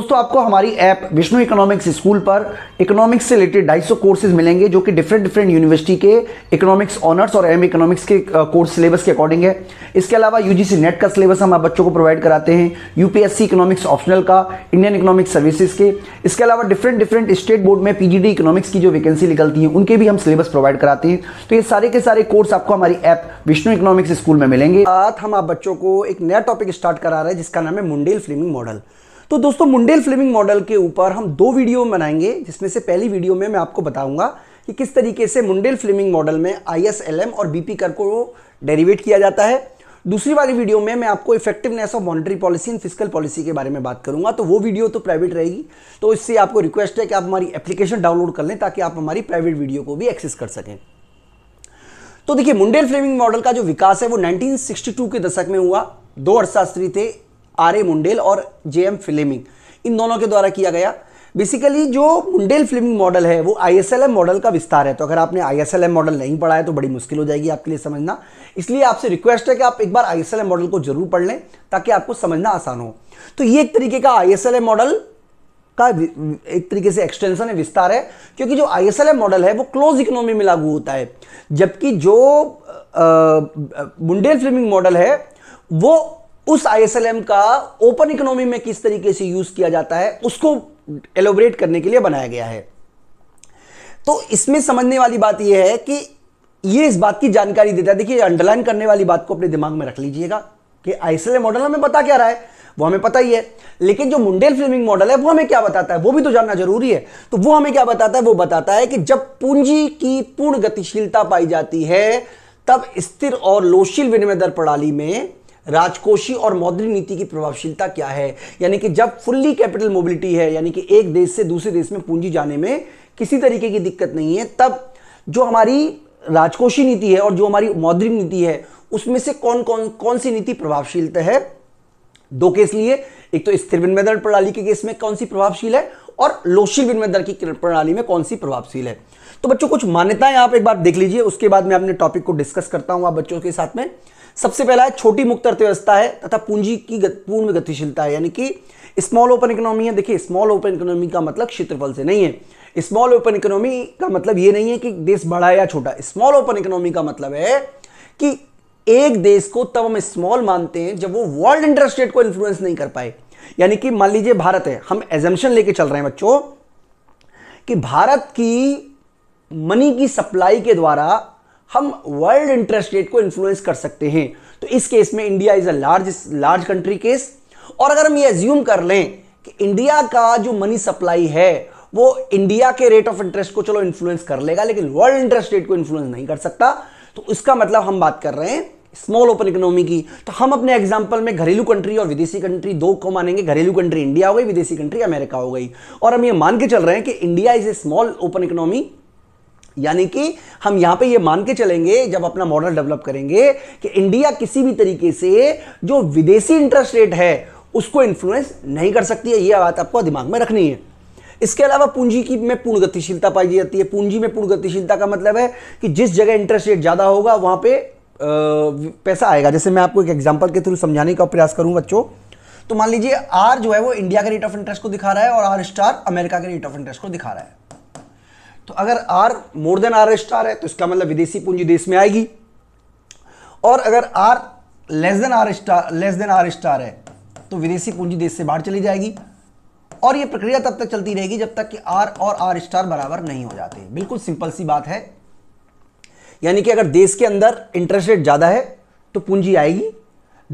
दोस्तों आपको हमारी ऐप विष्णु इकोनॉमिक्स स्कूल पर इकोनॉमिक्स से रिलेटेड 250 कोर्सेज मिलेंगे जो कि डिफरेंट डिफरेंट यूनिवर्सिटी के इकोनॉमिक्स ऑनर्स और एम इकोनॉमिक्स के कोर्स सिलेबस के अकॉर्डिंग है इसके अलावा यूजीसी नेट का सिलेबस हम आप बच्चों को प्रोवाइड कराते हैं यूपीएससी इकोनॉमिक्स ऑप्शनल का इंडियन इकोनॉमिक सर्विसेज के इसके अलावा डिफरेंट डिफरेंट स्टेट बोर्ड में पीजीडी इकोनॉमिक्स की जो वैकेंसी निकलती है उनके भी हम सिलेबस प्रोवाइड कराते हैं तो ये सारे के सारे कोर्स आपको हमारी ऐप विष्णु इकोनॉमिक्स स्कूल में मिलेंगे साथ हम आप बच्चों को एक नया टॉपिक स्टार्ट करा रहे हैं जिसका नाम है मुंडेल फ्लिमिंग मॉडल तो दोस्तों मुंडेल फ्लेमिंग मॉडल के ऊपर हम दो वीडियो बनाएंगे जिसमें से पहली वीडियो में मैं आपको बताऊंगा कि किस तरीके से मुंडेल फ्लेमिंग मॉडल में आई और बीपी कर को डेरिवेट किया जाता है दूसरी वाली वीडियो में मैं आपको effectiveness of monetary policy and physical policy के बारे में बात करूंगा तो वो वीडियो तो प्राइवेट रहेगी तो इससे आपको रिक्वेस्ट है कि आप हमारी एप्लीकेशन डाउनलोड कर लें ताकि आप हमारी प्राइवेट वीडियो को भी एक्सेस कर सकें तो देखिए मुंडेल फ्लेमिंग मॉडल का जो विकास है वो 1962 के दशक में हुआ दो अर्थशास्त्री थे आर ए मुंडेल और जे एम फिलेमिंग इन दोनों के द्वारा किया गया बेसिकली जो मुंडेल फिल्मिंग मॉडल है वो I S L M model का विस्तार है तो अगर आपने I S L M model नहीं पढ़ा है तो बड़ी मुश्किल हो जाएगी आपके लिए समझना इसलिए आपसे रिक्वेस्ट है कि आप एक बार I S L M model को जरूर पढ़ लें ताकि आपको समझना आसान हो तो ये एक तरीके का I S L M model का एक तरीके से एक्सटेंशन है विस्तार है क्योंकि जो I S L M model है वो क्लोज इकोनॉमी में लागू होता है जबकि जो मुंडेल फिल्मिंग मॉडल है वो उस आईएसएलएम का ओपन इकोनॉमी में किस तरीके से यूज किया जाता है उसको एलोबरेट करने के लिए बनाया गया है तो इसमें समझने वाली बात यह है कि ये इस बात की जानकारी देता है देखिए अंडरलाइन करने वाली बात को अपने दिमाग में रख लीजिएगा कि आईएसएलएम मॉडल हमें पता क्या रहा है वो हमें पता ही है लेकिन जो मुंडेल फिल्मिंग मॉडल है वो हमें क्या बताता है वो भी तो जानना जरूरी है तो वो हमें क्या बताता है वो बताता है कि जब पूंजी की पूर्ण गतिशीलता पाई जाती है तब स्थिर और लोशील विनिमय दर प्रणाली में राजकोषी और मौद्रिक नीति की प्रभावशीलता क्या है यानी कि जब फुल्ली कैपिटल मोबिलिटी है यानी कि एक देश से दूसरे देश में पूंजी जाने में किसी तरीके की दिक्कत नहीं है तब जो हमारी राजकोषी नीति है और जो हमारी मौद्रिक नीति है उसमें से कौन कौन कौन सी नीति प्रभावशीलता है दो केस लिए एक तो स्थिर विनिमय दर प्रणाली के केस में कौन सी प्रभावशील है और लोशी विनिमय दर की प्रणाली में कौन सी प्रभावशील है तो बच्चों कुछ मान्यताएं आप एक बार देख लीजिए उसके बाद मैं अपने टॉपिक को डिस्कस करता हूं आप बच्चों के साथ में सबसे पहला है छोटी मुक्त अर्थव्यवस्था है तथा पूंजी की गत, पूर्ण गतिशीलता है यानी कि स्मॉल ओपन इकोनॉमी है देखिए स्मॉल ओपन इकोनॉमी का मतलब क्षेत्रफल से नहीं है स्मॉल ओपन इकोनॉमी का मतलब यह नहीं है कि देश बड़ा या छोटा स्मॉल ओपन इकोनॉमी का मतलब है कि एक देश को तब हम स्मॉल मानते हैं जब वो वर्ल्ड इंटरेस्ट रेट को इन्फ्लुएंस नहीं कर पाए यानी कि मान लीजिए भारत है हम एजम्पन लेके चल रहे हैं बच्चों कि भारत की मनी की सप्लाई के द्वारा हम वर्ल्ड इंटरेस्ट रेट को इन्फ्लुएंस कर सकते हैं तो इस केस में India is a large large country case और अगर हम ये एज्यूम कर लें कि इंडिया का जो मनी सप्लाई है वो इंडिया के रेट ऑफ इंटरेस्ट को चलो इन्फ्लुएंस कर लेगा लेकिन वर्ल्ड इंटरेस्ट रेट को इन्फ्लुएंस नहीं कर सकता तो इसका मतलब हम बात कर रहे हैं स्मॉल ओपन इकोनॉमी की तो हम अपने एग्जाम्पल में घरेलू कंट्री और विदेशी कंट्री दो को मानेंगे घरेलू कंट्री इंडिया हो गई विदेशी कंट्री अमेरिका हो गई और हम ये मान के चल रहे हैं कि India is a small open economy यानी कि हम यहां पे ये मान के चलेंगे जब अपना मॉडल डेवलप करेंगे कि इंडिया किसी भी तरीके से जो विदेशी इंटरेस्ट रेट है उसको इन्फ्लुएंस नहीं कर सकती है ये बात आपको दिमाग में रखनी है इसके अलावा पूंजी की में पूर्ण गतिशीलता पाई जाती है पूंजी में पूर्ण गतिशीलता का मतलब है कि जिस जगह इंटरेस्ट रेट ज़्यादा होगा वहां पर पैसा आएगा जैसे मैं आपको एक एग्जाम्पल के थ्रू समझाने का प्रयास करूं बच्चों तो मान लीजिए आर जो है वो इंडिया के रेट ऑफ इंटरेस्ट को दिखा रहा है और आर स्टार अमेरिका के रेट ऑफ इंटरेस्ट को दिखा रहा है तो अगर R more than R star है तो इसका मतलब विदेशी पूंजी देश में आएगी और अगर R less than R star less than R star है तो विदेशी पूंजी देश से बाहर चली जाएगी और यह प्रक्रिया तब तक चलती रहेगी जब तक कि आर और आर स्टार बराबर नहीं हो जाते बिल्कुल सिंपल सी बात है यानी कि अगर देश के अंदर इंटरेस्ट रेट ज़्यादा है तो पूंजी आएगी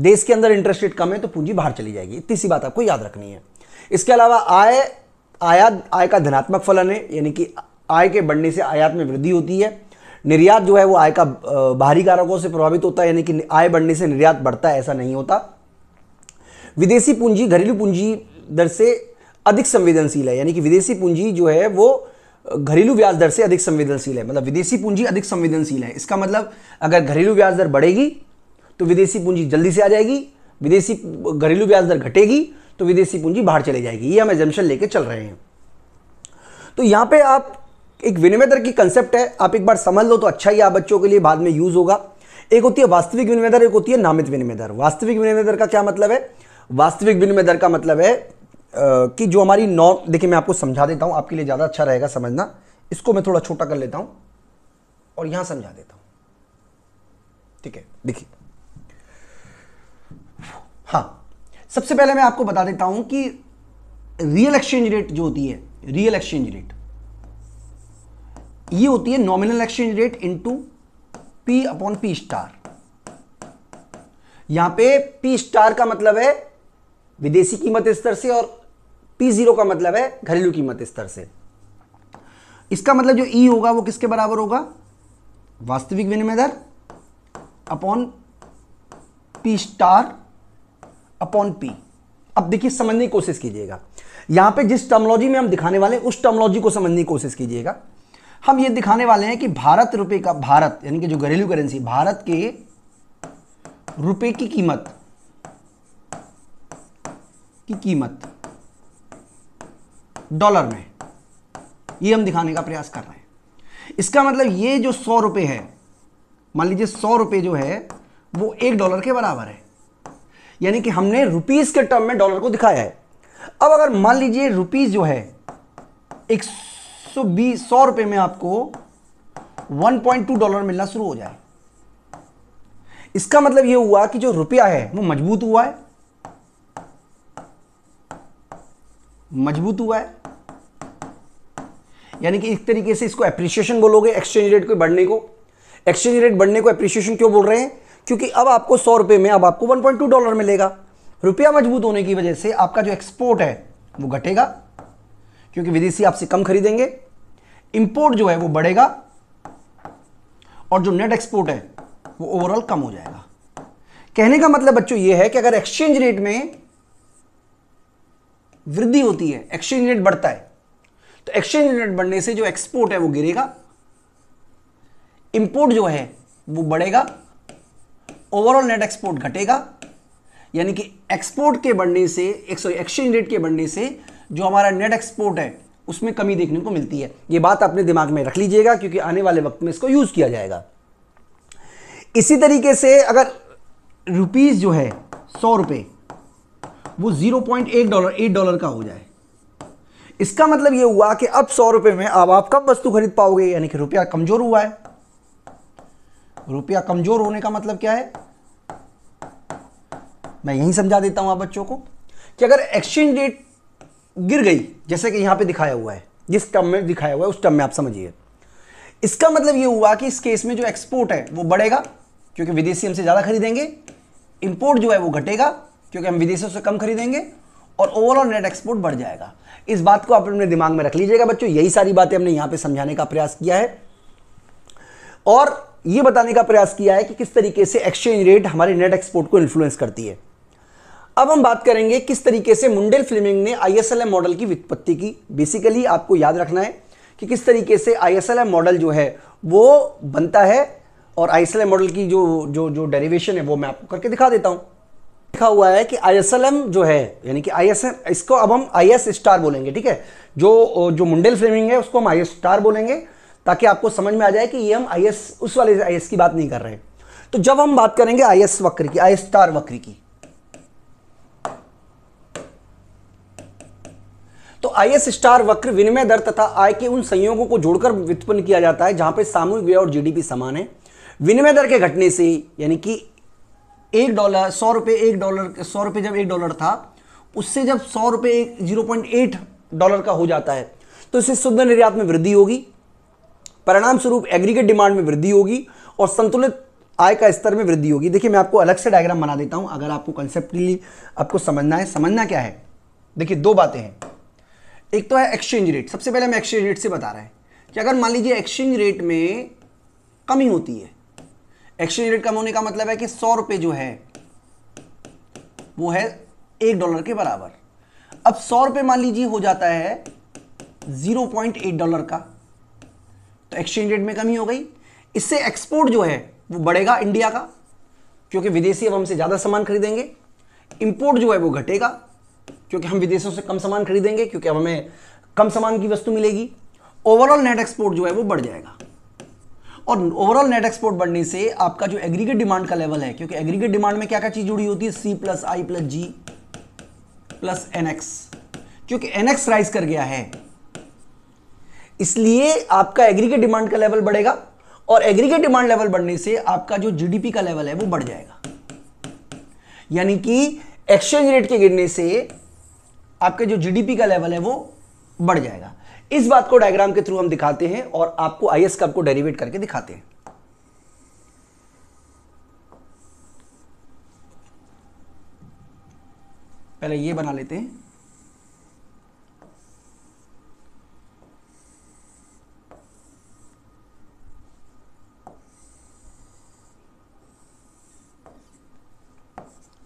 देश के अंदर इंटरेस्ट रेट कम है तो पूंजी बाहर चली जाएगी इतनी सी बात आपको याद रखनी है इसके अलावा आय आयात आय का धनात्मक फलन है यानी कि आय के बढ़ने से आयात में वृद्धि होती है निर्यात जो है वो आय का बाहरी कारकों से प्रभावित होता है यानी कि आय बढ़ने से निर्यात बढ़ता है ऐसा नहीं होता विदेशी पूंजी घरेलू पूंजी दर से अधिक संवेदनशील है यानी कि विदेशी पूंजी जो है वो घरेलू ब्याज दर से अधिक संवेदनशील है मतलब विदेशी पूंजी अधिक संवेदनशील है इसका मतलब अगर घरेलू ब्याज दर बढ़ेगी तो विदेशी पूंजी जल्दी से आ जाएगी विदेशी घरेलू ब्याज दर घटेगी तो विदेशी पूंजी बाहर चले जाएगी ये हम एजम्पन लेके चल रहे हैं तो यहां पे आप एक विनिमय दर की कंसेप्ट है आप एक बार समझ लो तो अच्छा ही आप बच्चों के लिए बाद में यूज़ होगा एक होती है वास्तविक विनिमय दर एक होती है नामित विनिमय दर वास्तविक विनिमय दर का क्या मतलब है वास्तविक विनिमय दर का मतलब है कि जो हमारी नॉ देखिए मैं आपको समझा देता हूं आपके लिए ज़्यादा अच्छा रहेगा समझना इसको मैं थोड़ा छोटा कर लेता हूं और यहां समझा देता हूं ठीक है देखिए हाँ सबसे पहले मैं आपको बता देता हूं कि रियल एक्सचेंज रेट जो होती है रियल एक्सचेंज रेट ये होती है nominal exchange rate to P upon P star यहां पे पी स्टार का मतलब है विदेशी कीमत स्तर से और पी जीरो का मतलब है घरेलू कीमत स्तर से इसका मतलब जो ई e होगा वो किसके बराबर होगा वास्तविक विनिमय दर upon P star upon P अब देखिए समझने की कोशिश कीजिएगा यहां पे जिस टर्मोलॉजी में हम दिखाने वाले उस टर्मोलॉजी को समझने की कोशिश कीजिएगा हम ये दिखाने वाले हैं कि भारत रुपए का भारत यानी कि जो घरेलू करेंसी भारत के रुपए की कीमत की कीमत डॉलर में ये हम दिखाने का प्रयास कर रहे हैं इसका मतलब ये जो सौ रुपये है मान लीजिए सौ रुपये जो है वो एक डॉलर के बराबर है यानी कि हमने रुपीस के टर्म में डॉलर को दिखाया है अब अगर मान लीजिए रुपीस जो है एक सौ सौ रुपए में आपको 1.2 डॉलर मिलना शुरू हो जाए इसका मतलब यह हुआ कि जो रुपया है वो मजबूत हुआ है मजबूत हुआ है यानी कि एक तरीके से इसको एप्रिसिएशन बोलोगे एक्सचेंज रेट को बढ़ने को एक्सचेंज रेट बढ़ने को एप्रिसिएशन क्यों बोल रहे हैं क्योंकि अब आपको सौ रुपए में अब आपको 1.2 डॉलर मिलेगा रुपया मजबूत होने की वजह से आपका जो एक्सपोर्ट है वो घटेगा क्योंकि विदेशी आपसे कम खरीदेंगे इंपोर्ट जो है वो बढ़ेगा और जो नेट एक्सपोर्ट है वो ओवरऑल कम हो जाएगा कहने का मतलब बच्चों ये है कि अगर एक्सचेंज रेट में वृद्धि होती है एक्सचेंज रेट बढ़ता है तो एक्सचेंज रेट बढ़ने से जो एक्सपोर्ट है वो गिरेगा इंपोर्ट जो है वो बढ़ेगा ओवरऑल नेट एक्सपोर्ट घटेगा यानी कि एक्सपोर्ट के बढ़ने से एक एक्सचेंज रेट के बढ़ने से जो हमारा नेट एक्सपोर्ट है उसमें कमी देखने को मिलती है ये बात अपने दिमाग में रख लीजिएगा क्योंकि आने वाले वक्त में इसको यूज़ किया जाएगा इसी तरीके से अगर रुपीज़ जो है सौ रुपए वो ज़ीरो पॉइंट एक डॉलर एट डॉलर का हो जाए इसका मतलब ये हुआ कि अब सौ रुपए में अब आप कब वस्तु खरीद पाओगे यानी कि रुपया कमज़ोर हुआ है रुपया कमज़ोर होने का मतलब क्या है मैं यही समझा देता हूं आप बच्चों को कि अगर एक्सचेंज रेट गिर गई जैसे कि यहां पे दिखाया हुआ है जिस टर्म में दिखाया हुआ है उस टर्म में आप समझिए इसका मतलब ये हुआ कि इस केस में जो एक्सपोर्ट है वो बढ़ेगा क्योंकि विदेशी हमसे ज़्यादा खरीदेंगे इंपोर्ट जो है वो घटेगा क्योंकि हम विदेशों से कम खरीदेंगे और ओवरऑल नेट एक्सपोर्ट बढ़ जाएगा इस बात को आप अपने दिमाग में रख लीजिएगा बच्चों यही सारी बातें हमने यहां पर समझाने का प्रयास किया है और ये बताने का प्रयास किया है कि किस तरीके से एक्सचेंज रेट हमारे नेट एक्सपोर्ट को इन्फ्लुएंस करती है अब हम बात करेंगे किस तरीके से मुंडेल फ्लेमिंग ने आईएसएलएम मॉडल की वित्पत्ति की बेसिकली आपको याद रखना है कि किस तरीके से आईएसएलएम मॉडल जो है वो बनता है और आईएसएलएम मॉडल की जो जो जो डेरिवेशन है वो मैं आपको करके दिखा देता हूँ लिखा हुआ है कि आईएसएलएम जो है यानी कि आईएसएम इसको अब हम आई एस स्टार बोलेंगे ठीक है जो जो मुंडेल फ्लेमिंग है उसको हम आई एस स्टार बोलेंगे ताकि आपको समझ में आ जाए कि ये हम आई एस उस वाले आई एस की बात नहीं कर रहे तो जब हम बात करेंगे आई एस वक्र की आई एस स्टार वक्र की तो आई एस स्टार वक्र विनिमय दर तथा आय के उन संयोगों को जोड़कर उत्पन्न किया जाता है जहां पर सामूहिक व्यय और जीडीपी समान है विनिमय दर के घटने से यानी कि एक डॉलर सौ रुपये एक डॉलर सौ रुपये जब एक डॉलर था उससे जब सौ रुपये एक जीरो पॉइंट एट डॉलर का हो जाता है तो इससे शुद्ध निर्यात में वृद्धि होगी परिणाम स्वरूप एग्रीगेट डिमांड में वृद्धि होगी और संतुलित आय का स्तर में वृद्धि होगी देखिए मैं आपको अलग से डायग्राम बना देता हूं अगर आपको कंसेप्टली आपको समझना है समझना क्या है देखिए दो बातें हैं एक तो है एक्सचेंज रेट सबसे पहले हम एक्सचेंज रेट से बता रहे हैं कि अगर मान लीजिए एक्सचेंज रेट में कमी होती है एक्सचेंज रेट कम होने का मतलब है कि सौ रुपये जो है वो है एक डॉलर के बराबर अब सौ रुपये मान लीजिए हो जाता है जीरो पॉइंट एट डॉलर का तो एक्सचेंज रेट में कमी हो गई इससे एक्सपोर्ट जो है वो बढ़ेगा इंडिया का क्योंकि विदेशी अब हमसे ज़्यादा सामान खरीदेंगे इंपोर्ट जो है वो घटेगा क्योंकि हम विदेशों से कम सामान खरीदेंगे क्योंकि अब हमें कम सामान की वस्तु मिलेगी ओवरऑल नेट एक्सपोर्ट जो है वो बढ़ जाएगा और ओवरऑल नेट एक्सपोर्ट बढ़ने से आपका जो एग्रीगेट डिमांड का लेवल है क्योंकि एग्रीगेट डिमांड में क्या क्या चीज जुड़ी होती है C plus I plus G plus NX क्योंकि एनएक्स राइज कर गया है इसलिए आपका एग्रीगेट डिमांड का लेवल बढ़ेगा और एग्रीगेट डिमांड लेवल बढ़ने से आपका जो जीडीपी का लेवल है वो बढ़ जाएगा यानी कि एक्सचेंज रेट के गिरने से आपके जो जीडीपी का लेवल है वो बढ़ जाएगा इस बात को डायग्राम के थ्रू हम दिखाते हैं और आपको आई एस का आपको डेरिवेट करके दिखाते हैं पहले ये बना लेते हैं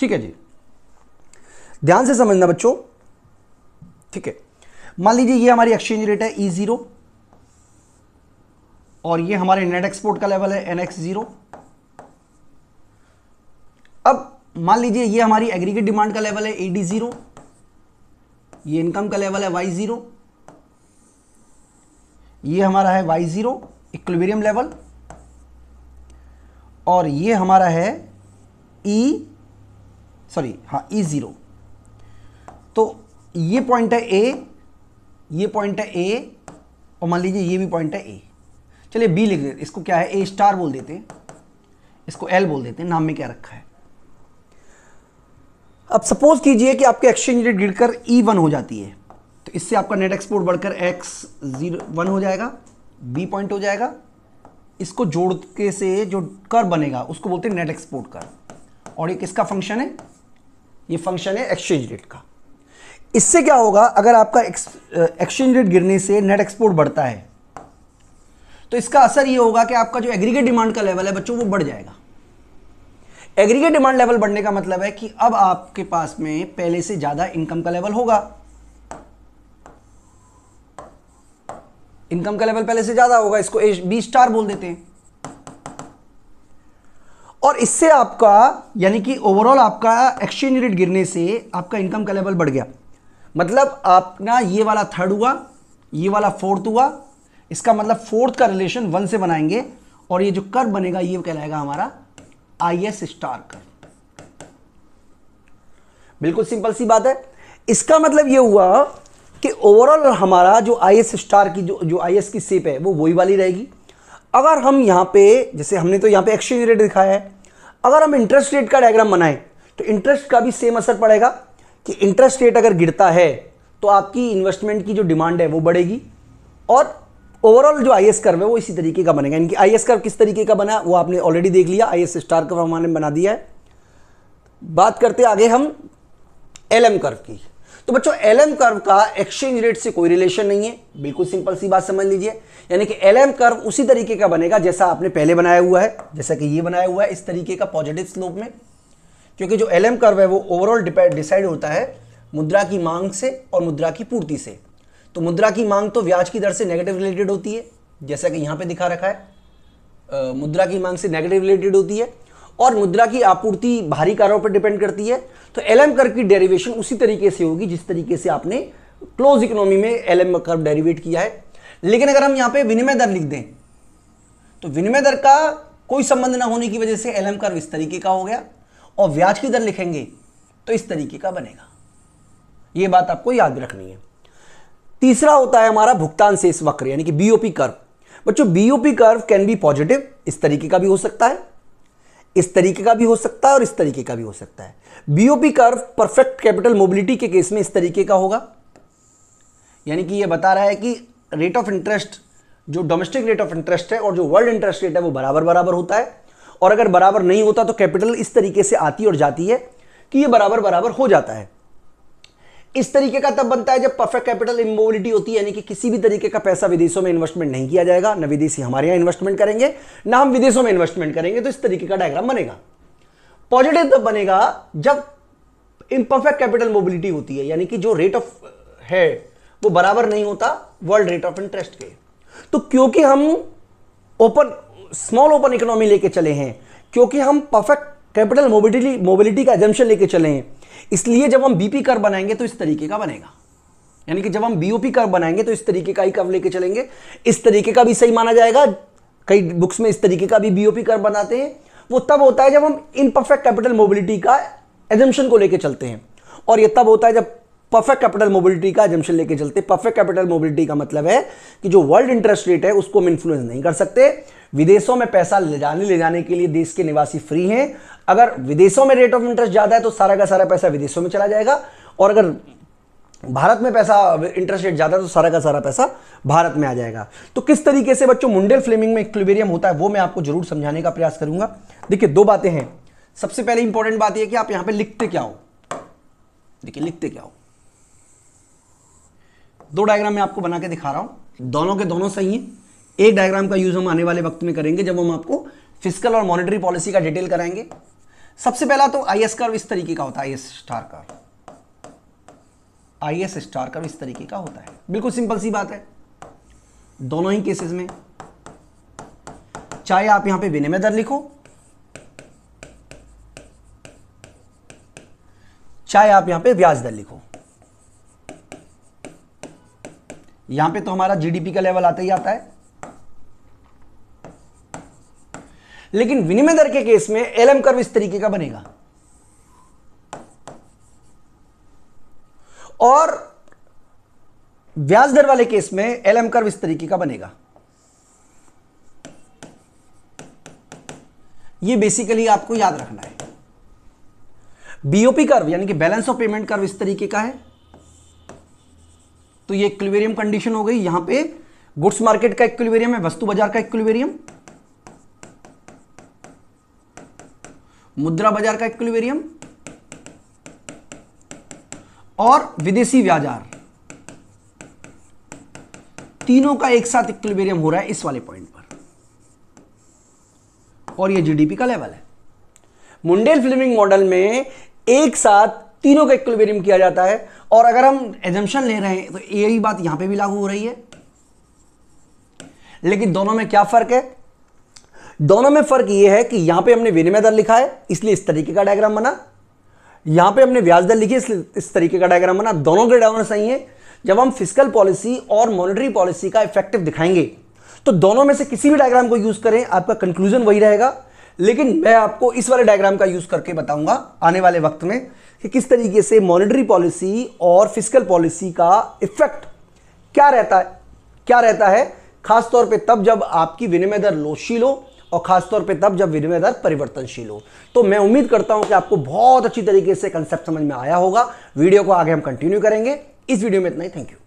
ठीक है जी ध्यान से समझना बच्चों ठीक है मान लीजिए ये हमारी एक्सचेंज रेट है ई e जीरो और ये हमारे नेट एक्सपोर्ट का लेवल है एन एक्स जीरो अब मान लीजिए ये हमारी एग्रीगेट डिमांड का लेवल है ए डी जीरो ये इनकम का लेवल है वाई जीरो ये हमारा है वाई जीरो इक्वेरियम लेवल और ये हमारा है ई e, सॉरी हाँ ई e ज़ीरो तो ये पॉइंट है ए ये पॉइंट है ए और मान लीजिए ये भी पॉइंट है ए चलिए बी लिख देते इसको क्या है ए स्टार बोल देते इसको एल बोल देते नाम में क्या रखा है अब सपोज कीजिए कि आपके एक्सचेंज रेट गिरकर ई वन हो जाती है तो इससे आपका नेट एक्सपोर्ट बढ़कर एक्स जीरो वन हो जाएगा बी पॉइंट हो जाएगा इसको जोड़ के से जो कर बनेगा उसको बोलते हैं नेट एक्सपोर्ट कर और ये किसका फंक्शन है ये फंक्शन है एक्सचेंज रेट का इससे क्या होगा अगर आपका एक्सचेंज रेट गिरने से नेट एक्सपोर्ट बढ़ता है तो इसका असर यह होगा कि आपका जो एग्रीगेट डिमांड का लेवल है बच्चों वो बढ़ जाएगा एग्रीगेट डिमांड लेवल बढ़ने का मतलब है कि अब आपके पास में पहले से ज़्यादा इनकम का लेवल होगा इनकम का लेवल पहले से ज़्यादा होगा इसको बी स्टार बोल देते हैं और इससे आपका यानी कि ओवरऑल आपका एक्सचेंज रेट गिरने से आपका इनकम का लेवल बढ़ गया मतलब अपना ये वाला थर्ड हुआ ये वाला फोर्थ हुआ इसका मतलब फोर्थ का रिलेशन वन से बनाएंगे और ये जो कर बनेगा ये कहलाएगा हमारा आई एस स्टार कर बिल्कुल सिंपल सी बात है इसका मतलब ये हुआ कि ओवरऑल हमारा जो आई एस स्टार की जो जो आई एस की सेप है वो वही वाली रहेगी अगर हम यहाँ पे जैसे हमने तो यहाँ पे एक्सचेंज रेट दिखाया है अगर हम इंटरेस्ट रेट का डायग्राम बनाएं तो इंटरेस्ट का भी सेम असर पड़ेगा कि इंटरेस्ट रेट अगर गिरता है तो आपकी इन्वेस्टमेंट की जो डिमांड है वो बढ़ेगी और ओवरऑल जो आई एस कर्व है वो इसी तरीके का बनेगा इनकी आई एस कर्व किस तरीके का बना वो आपने ऑलरेडी देख लिया आई एस स्टार कर्व हमारे बना दिया है बात करते आगे हम एल एम कर्व की तो बच्चों एल एम कर्व का एक्सचेंज रेट से कोई रिलेशन नहीं है बिल्कुल सिंपल सी बात समझ लीजिए यानी कि एल एम कर्व उसी तरीके का बनेगा जैसा आपने पहले बनाया हुआ है जैसा कि ये बनाया हुआ है इस तरीके का पॉजिटिव स्लोप में क्योंकि जो एल एम कर्व है वो ओवरऑल डिसाइड होता है मुद्रा की मांग से और मुद्रा की पूर्ति से तो मुद्रा की मांग तो ब्याज की दर से नेगेटिव रिलेटेड होती है जैसा कि यहाँ पे दिखा रखा है आ, मुद्रा की मांग से नेगेटिव रिलेटेड होती है और मुद्रा की आपूर्ति भारी कारों पर डिपेंड करती है तो एल एम कर्व की डेरिवेशन उसी तरीके से होगी जिस तरीके से आपने क्लोज इकोनॉमी में एल एम कर्व डेरिवेट किया है लेकिन अगर हम यहाँ पे विनिमय दर लिख दें तो विनिमय दर का कोई संबंध ना होने की वजह से एल एम कर्व इस तरीके का हो गया और ब्याज की दर लिखेंगे तो इस तरीके का बनेगा यह बात आपको याद रखनी है तीसरा होता है हमारा भुगतान शेष वक्र यानी कि बीओपी कर्व बच्चों BOP curve can be positive इस तरीके का भी हो सकता है इस तरीके का भी हो सकता है और इस तरीके का भी हो सकता है BOP curve perfect capital mobility के केस में इस तरीके का होगा यानी कि यह बता रहा है कि रेट ऑफ इंटरेस्ट जो डोमेस्टिक रेट ऑफ इंटरेस्ट है और जो वर्ल्ड इंटरेस्ट रेट है वो बराबर बराबर होता है और अगर बराबर नहीं होता तो कैपिटल इस तरीके से आती और जाती है कि ये बराबर बराबर हो जाता है इस तरीके का तब बनता है जब परफेक्ट कैपिटल इमोबिलिटी होती है यानी कि किसी भी तरीके का पैसा विदेशों में इन्वेस्टमेंट नहीं किया जाएगा ना विदेशी हमारे यहां इन्वेस्टमेंट करेंगे ना हम विदेशों में इन्वेस्टमेंट करेंगे तो इस तरीके का डायग्राम बनेगा पॉजिटिव तब बनेगा जब इम्परफेक्ट कैपिटल मोबिलिटी होती है यानी कि जो रेट ऑफ है वो बराबर नहीं होता वर्ल्ड रेट ऑफ इंटरेस्ट के तो क्योंकि हम ओपन स्मॉल ओपन इकोनॉमी लेके चले हैं क्योंकि हम परफेक्ट कैपिटल मोबिलिटी मोबिलिटी का एजम्पन लेके चले हैं इसलिए जब हम बीपी कर बनाएंगे तो इस तरीके का बनेगा यानी कि जब हम बीओपी कर बनाएंगे तो इस तरीके का ही कर लेके चलेंगे इस तरीके का भी सही माना जाएगा कई बुक्स में इस तरीके का भी बीओपी कर बनाते हैं वो तब होता है जब हम इन परफेक्ट कैपिटल मोबिलिटी का एजम्पन को लेकर चलते हैं और यह तब होता है जब परफेक्ट कैपिटल मोबिलिटी का एजम्पन लेके चलते परफेक्ट कैपिटल मोबिलिटी का मतलब है कि जो वर्ल्ड इंटरेस्ट रेट है उसको हम इन्फ्लुएंस नहीं कर सकते विदेशों में पैसा ले जाने ले जाने के लिए देश के निवासी फ्री हैं अगर विदेशों में रेट ऑफ इंटरेस्ट ज़्यादा है तो सारा का सारा पैसा विदेशों में चला जाएगा और अगर भारत में पैसा इंटरेस्ट रेट ज़्यादा है तो सारा का सारा पैसा भारत में आ जाएगा तो किस तरीके से बच्चों मुंडेल फ्लेमिंग में इक्विबेरियम होता है वो मैं आपको जरूर समझाने का प्रयास करूंगा देखिए दो बातें हैं सबसे पहले इंपॉर्टेंट बात यह कि आप यहां पर लिखते क्या हो देखिए लिखते क्या हो दो डायग्राम मैं आपको बना के दिखा रहा हूं दोनों के दोनों सही हैं एक डायग्राम का यूज हम आने वाले वक्त में करेंगे जब हम आपको फिजिकल और मॉनिटरी पॉलिसी का डिटेल कराएंगे सबसे पहला तो आई एस कर्व इस तरीके का होता है I S star curve I S star curve इस तरीके का होता है बिल्कुल सिंपल सी बात है दोनों ही केसेस में चाहे आप यहां पे विनिमय दर लिखो चाहे आप यहां पे ब्याज दर लिखो यहां पे तो हमारा जीडीपी का लेवल आता ही आता है लेकिन विनिमय दर के केस में एल एम कर्व इस तरीके का बनेगा और ब्याज दर वाले केस में एल एम कर्व इस तरीके का बनेगा ये बेसिकली आपको याद रखना है बीओपी कर्व यानी कि बैलेंस ऑफ पेमेंट कर्व इस तरीके का है तो ये इक्वेरियम कंडीशन हो गई यहां पे गुड्स मार्केट का इक्वेरियम है वस्तु बाजार का इक्वेरियम मुद्रा बाजार का इक्विलिब्रियम और विदेशी व्याजार तीनों का एक साथ इक्विलिब्रियम हो रहा है इस वाले पॉइंट पर और ये जीडीपी का लेवल है मुंडेल फ्लेमिंग मॉडल में एक साथ तीनों का इक्विलिब्रियम किया जाता है और अगर हम एजम्पन ले रहे हैं तो यही बात यहां पे भी लागू हो रही है लेकिन दोनों में क्या फर्क है दोनों में फर्क यह है कि यहां पे हमने विनिमय दर लिखा है इसलिए इस तरीके का डायग्राम बना यहां पे हमने ब्याज दर लिखी इसलिए इस तरीके का डायग्राम बना दोनों के डायग्राम सही है जब हम फिजिकल पॉलिसी और मॉनिटरी पॉलिसी का इफेक्टिव दिखाएंगे तो दोनों में से किसी भी डायग्राम को यूज करें आपका कंक्लूजन वही रहेगा लेकिन मैं आपको इस वाले डायग्राम का यूज करके बताऊंगा आने वाले वक्त में कि किस तरीके से मॉनिटरी पॉलिसी और फिजिकल पॉलिसी का इफेक्ट क्या रहता है क्या रहता है खासतौर पे तब जब आपकी विनिमय दर लोशील हो और खासतौर पे तब जब विनिमय दर परिवर्तनशील हो तो मैं उम्मीद करता हूं कि आपको बहुत अच्छी तरीके से कंसेप्ट समझ में आया होगा वीडियो को आगे हम कंटिन्यू करेंगे इस वीडियो में इतना ही थैंक यू